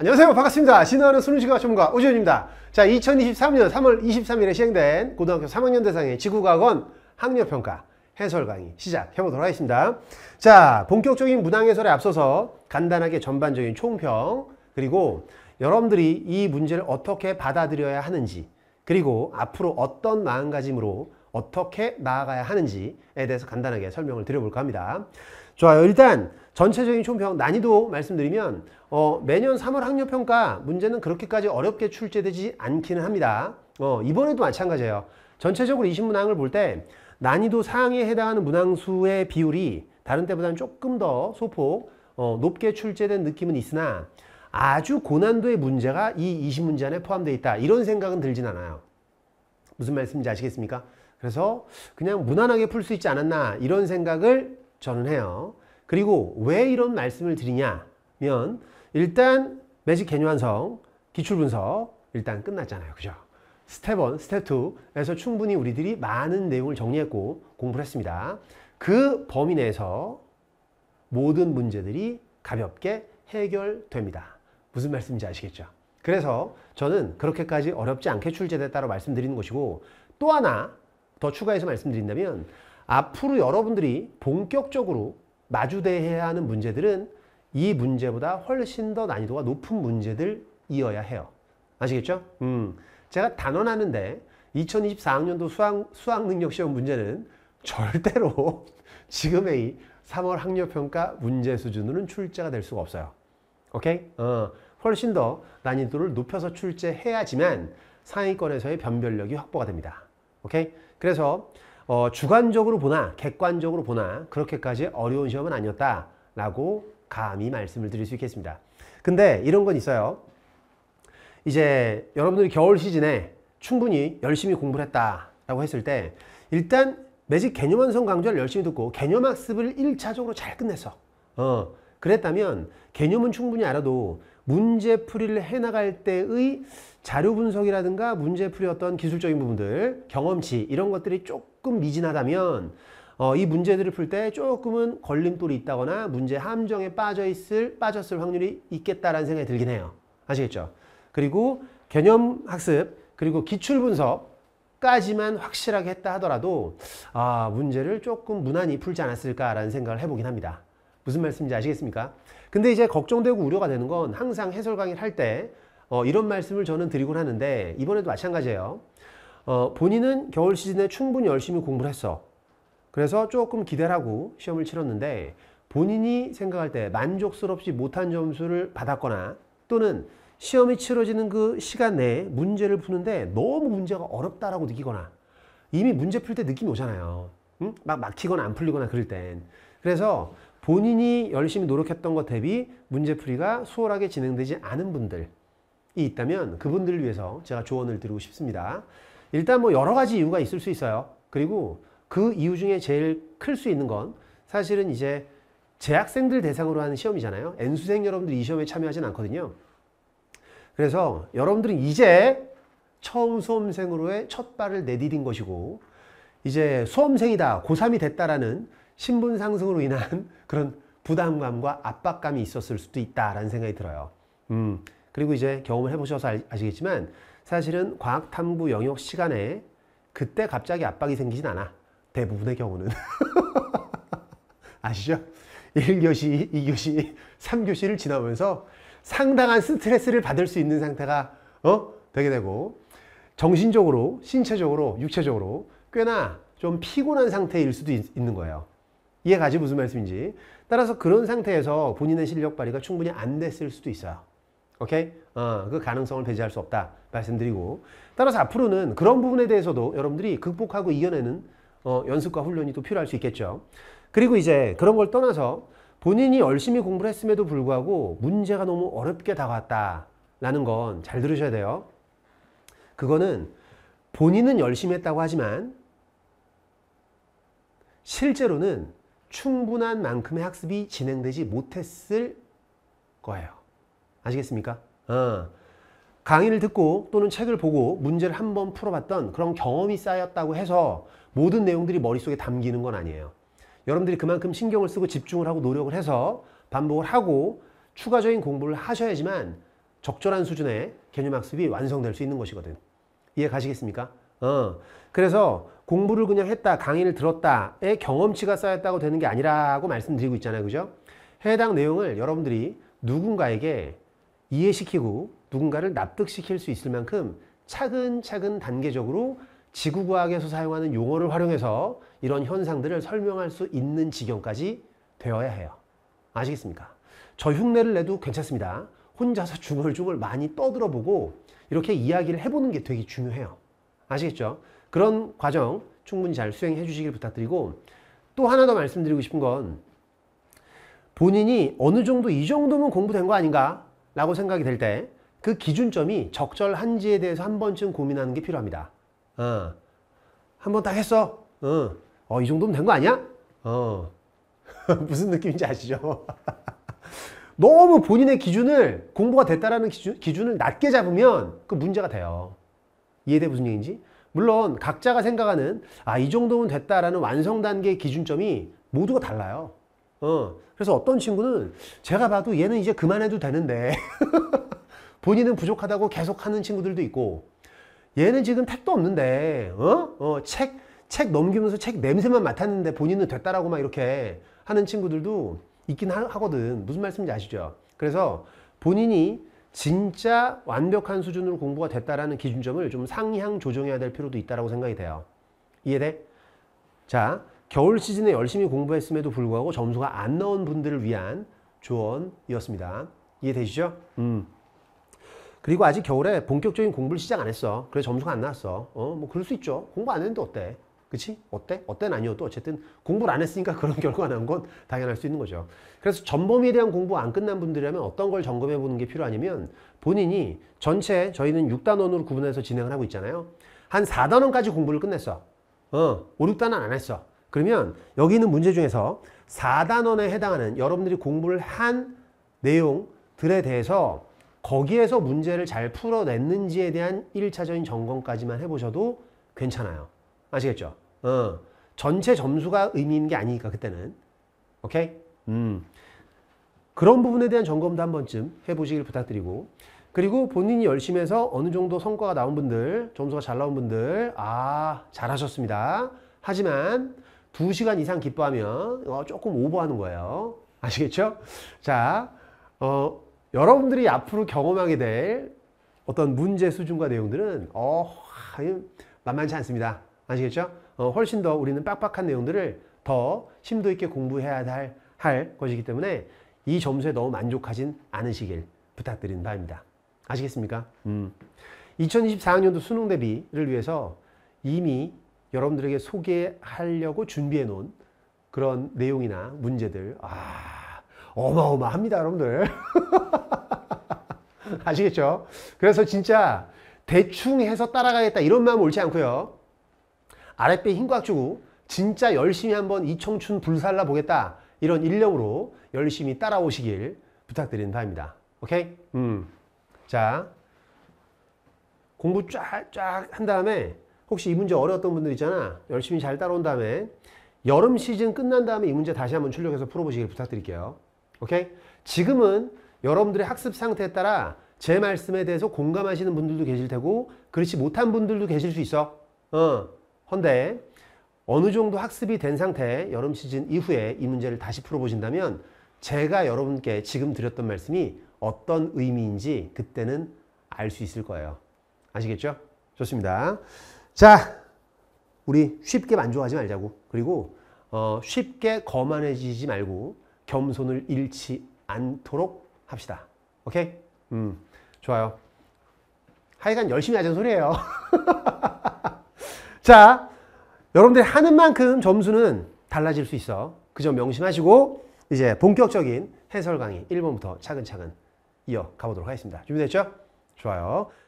안녕하세요 반갑습니다 신화하는 수능시간 전문가 오지훈입니다 자 2023년 3월 23일에 시행된 고등학교 3학년 대상의 지구과학원 학력평가 해설 강의 시작해 보도록 하겠습니다 자 본격적인 문항 해설에 앞서서 간단하게 전반적인 총평 그리고 여러분들이 이 문제를 어떻게 받아들여야 하는지 그리고 앞으로 어떤 마음가짐으로 어떻게 나아가야 하는지에 대해서 간단하게 설명을 드려볼까 합니다 좋아요. 일단 전체적인 총평 난이도 말씀드리면 어, 매년 3월 학력평가 문제는 그렇게까지 어렵게 출제되지 않기는 합니다. 어, 이번에도 마찬가지예요. 전체적으로 이신문항을 볼 때 난이도 상에 해당하는 문항수의 비율이 다른 때보다는 조금 더 소폭 어, 높게 출제된 느낌은 있으나 아주 고난도의 문제가 이 20문제 안에 포함되어 있다. 이런 생각은 들진 않아요. 무슨 말씀인지 아시겠습니까? 그래서 그냥 무난하게 풀 수 있지 않았나 이런 생각을 저는 해요. 그리고 왜 이런 말씀을 드리냐면 일단 매직 개념완성, 기출분석 일단 끝났잖아요. 그죠? 스텝 1, 스텝 2에서 충분히 우리들이 많은 내용을 정리했고 공부를 했습니다. 그 범위 내에서 모든 문제들이 가볍게 해결됩니다. 무슨 말씀인지 아시겠죠? 그래서 저는 그렇게까지 어렵지 않게 출제됐다고 말씀드리는 것이고 또 하나 더 추가해서 말씀드린다면 앞으로 여러분들이 본격적으로 마주대해야 하는 문제들은 이 문제보다 훨씬 더 난이도가 높은 문제들이어야 해요. 아시겠죠? 음, 제가 단언하는데 2024학년도 수학, 수학능력시험 문제는 절대로 지금의 3월 학력평가 문제 수준으로는 출제가 될 수가 없어요. 오케이? 어, 훨씬 더 난이도를 높여서 출제해야지만 상위권에서의 변별력이 확보가 됩니다. 오케이? 그래서 어, 주관적으로 보나 객관적으로 보나 그렇게까지 어려운 시험은 아니었다라고 감히 말씀을 드릴 수 있겠습니다. 근데 이런 건 있어요. 이제 여러분들이 겨울 시즌에 충분히 열심히 공부를 했다라고 했을 때 일단 매직 개념 완성 강좌를 열심히 듣고 개념 학습을 1차적으로 잘 끝냈어. 어, 그랬다면 개념은 충분히 알아도 문제풀이를 해나갈 때의 자료 분석이라든가 문제풀이 어떤 기술적인 부분들, 경험치 이런 것들이 조금 조금 미진하다면 어, 이 문제들을 풀 때 조금은 걸림돌이 있다거나 문제 함정에 빠져 있을 빠졌을 확률이 있겠다라는 생각이 들긴 해요. 아시겠죠? 그리고 개념 학습 그리고 기출 분석까지만 확실하게 했다 하더라도 아, 문제를 조금 무난히 풀지 않았을까라는 생각을 해보긴 합니다. 무슨 말씀인지 아시겠습니까? 근데 이제 걱정되고 우려가 되는 건 항상 해설 강의를 할때 어, 이런 말씀을 저는 드리곤 하는데 이번에도 마찬가지예요. 어, 본인은 겨울 시즌에 충분히 열심히 공부를 했어. 그래서 조금 기대를 고 시험을 치렀는데 본인이 생각할 때 만족스럽지 못한 점수를 받았거나 또는 시험이 치러지는 그 시간 내에 문제를 푸는데 너무 문제가 어렵다라고 느끼거나 이미 문제 풀 때 느낌이 오잖아요. 응? 막 막히거나 안 풀리거나 그럴 땐. 그래서 본인이 열심히 노력했던 것 대비 문제풀이가 수월하게 진행되지 않은 분들이 있다면 그분들을 위해서 제가 조언을 드리고 싶습니다. 일단 뭐 여러 가지 이유가 있을 수 있어요. 그리고 그 이유 중에 제일 클 수 있는 건 사실은 이제 재학생들 대상으로 하는 시험이잖아요. N수생 여러분들이 이 시험에 참여하진 않거든요. 그래서 여러분들은 이제 처음 수험생으로의 첫 발을 내디딘 것이고 이제 수험생이다, 고3이 됐다라는 신분 상승으로 인한 그런 부담감과 압박감이 있었을 수도 있다라는 생각이 들어요. 음, 그리고 이제 경험을 해보셔서 아시겠지만 사실은 과학 탐구 영역 시간에 그때 갑자기 압박이 생기진 않아. 대부분의 경우는. 아시죠? 1교시, 2교시, 3교시를 지나면서 상당한 스트레스를 받을 수 있는 상태가 어? 되게 되고 정신적으로, 신체적으로, 육체적으로 꽤나 좀 피곤한 상태일 수도 있, 는 거예요. 이해 가지 무슨 말씀인지. 따라서 그런 상태에서 본인의 실력 발휘가 충분히 안 됐을 수도 있어요. 오케이? 어, 그 가능성을 배제할 수 없다 말씀드리고 따라서 앞으로는 그런 부분에 대해서도 여러분들이 극복하고 이겨내는 어, 연습과 훈련이 또 필요할 수 있겠죠. 그리고 이제 그런 걸 떠나서 본인이 열심히 공부를 했음에도 불구하고 문제가 너무 어렵게 다가왔다라는 건 잘 들으셔야 돼요. 그거는 본인은 열심히 했다고 하지만 실제로는 충분한 만큼의 학습이 진행되지 못했을 거예요. 아시겠습니까? 어. 강의를 듣고 또는 책을 보고 문제를 한번 풀어봤던 그런 경험이 쌓였다고 해서 모든 내용들이 머릿속에 담기는 건 아니에요. 여러분들이 그만큼 신경을 쓰고 집중을 하고 노력을 해서 반복을 하고 추가적인 공부를 하셔야지만 적절한 수준의 개념 학습이 완성될 수 있는 것이거든. 이해 가시겠습니까? 어. 그래서 공부를 그냥 했다, 강의를 들었다에 경험치가 쌓였다고 되는 게 아니라고 말씀드리고 있잖아요. 그죠? 해당 내용을 여러분들이 누군가에게 이해시키고 누군가를 납득시킬 수 있을 만큼 차근차근 단계적으로 지구과학에서 사용하는 용어를 활용해서 이런 현상들을 설명할 수 있는 지경까지 되어야 해요. 아시겠습니까? 저 흉내를 내도 괜찮습니다. 혼자서 중얼중얼 많이 떠들어보고 이렇게 이야기를 해보는 게 되게 중요해요. 아시겠죠? 그런 과정 충분히 잘 수행해 주시길 부탁드리고 또 하나 더 말씀드리고 싶은 건 본인이 어느 정도 이 정도면 공부된 거 아닌가 라고 생각이 될 때 그 기준점이 적절한지에 대해서 한 번쯤 고민하는 게 필요합니다. 어. 한번 딱 했어. 어. 어, 이 정도면 된 거 아니야? 어. 무슨 느낌인지 아시죠? 너무 본인의 기준을 공부가 됐다라는 기준, 기준을 낮게 잡으면 그 문제가 돼요. 이해돼 무슨 얘기인지? 물론 각자가 생각하는 아 이 정도면 됐다라는 완성 단계의 기준점이 모두가 달라요. 어, 그래서 어떤 친구는 제가 봐도 얘는 이제 그만해도 되는데 본인은 부족하다고 계속하는 친구들도 있고 얘는 지금 택도 없는데 어? 어, 책, 책 넘기면서 책 냄새만 맡았는데 본인은 됐다라고 막 이렇게 하는 친구들도 있긴 하, 거든 무슨 말씀인지 아시죠? 그래서 본인이 진짜 완벽한 수준으로 공부가 됐다라는 기준점을 좀 상향 조정해야 될 필요도 있다라고 생각이 돼요. 이해돼? 자, 겨울 시즌에 열심히 공부했음에도 불구하고 점수가 안 나온 분들을 위한 조언이었습니다. 이해되시죠? 음. 그리고 아직 겨울에 본격적인 공부를 시작 안 했어. 그래서 점수가 안 나왔어. 어, 뭐 그럴 수 있죠. 공부 안 했는데 어때? 그치? 어때? 어때는 아니어도 어쨌든 공부를 안 했으니까 그런 결과가 난 건 당연할 수 있는 거죠. 그래서 전범위에 대한 공부 안 끝난 분들이라면 어떤 걸 점검해 보는 게 필요하냐면 본인이 전체 저희는 6단원으로 구분해서 진행을 하고 있잖아요. 한 4단원까지 공부를 끝냈어. 어, 5, 6단원 안 했어. 그러면 여기 있는 문제 중에서 4단원에 해당하는 여러분들이 공부를 한 내용들에 대해서 거기에서 문제를 잘 풀어냈는지에 대한 1차적인 점검까지만 해보셔도 괜찮아요. 아시겠죠? 어, 전체 점수가 의미 있는 게 아니니까 그때는. 오케이? 음. 그런 부분에 대한 점검도 한 번쯤 해보시길 부탁드리고 그리고 본인이 열심히 해서 어느 정도 성과가 나온 분들 점수가 잘 나온 분들 아 잘하셨습니다. 하지만 2시간 이상 기뻐하면 어, 조금 오버하는 거예요. 아시겠죠? 자, 어, 여러분들이 앞으로 경험하게 될 어떤 문제 수준과 내용들은 어, 만만치 않습니다. 아시겠죠? 어, 훨씬 더 우리는 빡빡한 내용들을 더 심도 있게 공부해야 할, 할 것이기 때문에 이 점수에 너무 만족하진 않으시길 부탁드린 바입니다. 아시겠습니까? 음. 2024학년도 수능 대비를 위해서 이미 여러분들에게 소개하려고 준비해 놓은 그런 내용이나 문제들 아 어마어마합니다 여러분들 아시겠죠? 그래서 진짜 대충 해서 따라가겠다 이런 마음 옳지 않고요 아랫배 힘꽉 주고 진짜 열심히 한번 이 청춘 불살라 보겠다 이런 인력으로 열심히 따라오시길 부탁드리는 바입니다 오케이? 음. 자 공부 쫙쫙 한 다음에 혹시 이 문제 어려웠던 분들 있잖아. 열심히 잘 따라온 다음에 여름 시즌 끝난 다음에 이 문제 다시 한번 출력해서 풀어보시길 부탁드릴게요. 오케이? 지금은 여러분들의 학습 상태에 따라 제 말씀에 대해서 공감하시는 분들도 계실 테고 그렇지 못한 분들도 계실 수 있어. 어. 헌데 어느 정도 학습이 된 상태 여름 시즌 이후에 이 문제를 다시 풀어보신다면 제가 여러분께 지금 드렸던 말씀이 어떤 의미인지 그때는 알 수 있을 거예요. 아시겠죠? 좋습니다. 자, 우리 쉽게 만족하지 말자고. 그리고 어, 쉽게 거만해지지 말고 겸손을 잃지 않도록 합시다. 오케이? 음, 좋아요. 하여간 열심히 하자는 소리예요. 자, 여러분들이 하는 만큼 점수는 달라질 수 있어. 그 점 명심하시고 이제 본격적인 해설 강의 1번부터 차근차근 이어 가보도록 하겠습니다. 준비됐죠? 좋아요.